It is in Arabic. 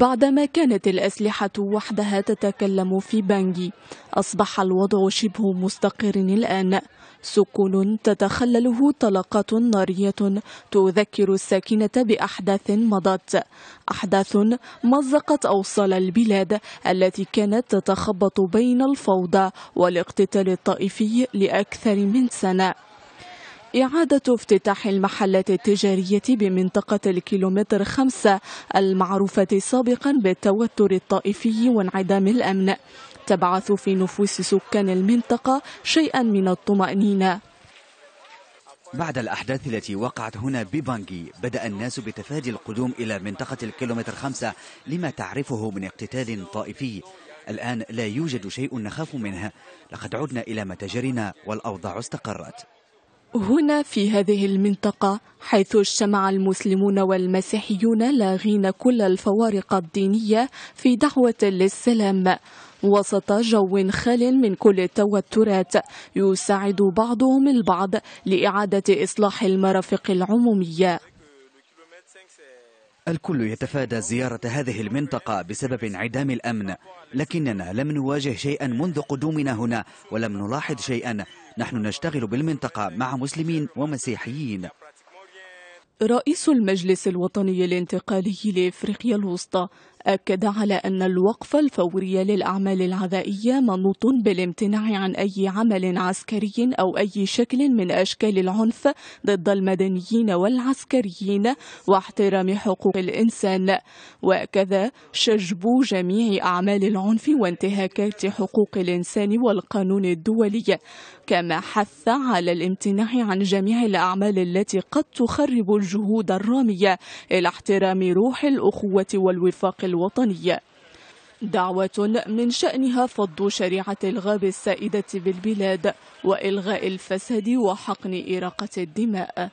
بعدما كانت الأسلحة وحدها تتكلم في بانجي أصبح الوضع شبه مستقر الآن سكون تتخلله طلقات نارية تذكر الساكنة بأحداث مضت أحداث مزقت أوصال البلاد التي كانت تتخبط بين الفوضى والاقتتال الطائفي لأكثر من سنة إعادة افتتاح المحلات التجارية بمنطقة الكيلومتر خمسة المعروفة سابقا بالتوتر الطائفي وانعدام الأمن تبعث في نفوس سكان المنطقة شيئا من الطمأنينة بعد الأحداث التي وقعت هنا ببانجي بدأ الناس بتفادي القدوم إلى منطقة الكيلومتر خمسة لما تعرفه من اقتتال طائفي الآن لا يوجد شيء نخاف منه لقد عدنا إلى متاجرنا والأوضاع استقرت هنا في هذه المنطقة حيث اجتمع المسلمون والمسيحيون لاغين كل الفوارق الدينية في دعوة للسلام وسط جو خال من كل التوترات يساعد بعضهم البعض لإعادة إصلاح المرافق العمومية الكل يتفادى زيارة هذه المنطقة بسبب انعدام الأمن لكننا لم نواجه شيئا منذ قدومنا هنا ولم نلاحظ شيئا نحن نشتغل بالمنطقة مع مسلمين ومسيحيين رئيس المجلس الوطني الانتقالي لإفريقيا الوسطى أكد على أن الوقف الفوري للأعمال العدائية منوط بالامتناع عن أي عمل عسكري أو أي شكل من أشكال العنف ضد المدنيين والعسكريين واحترام حقوق الإنسان وكذا شجب جميع أعمال العنف وانتهاكات حقوق الإنسان والقانون الدولي كما حث على الامتناع عن جميع الأعمال التي قد تخرب الجهود الرامية إلى احترام روح الأخوة والوفاق الوطني دعوة من شأنها فض شريعة الغاب السائدة بالبلاد وإلغاء الفساد وحقن إراقة الدماء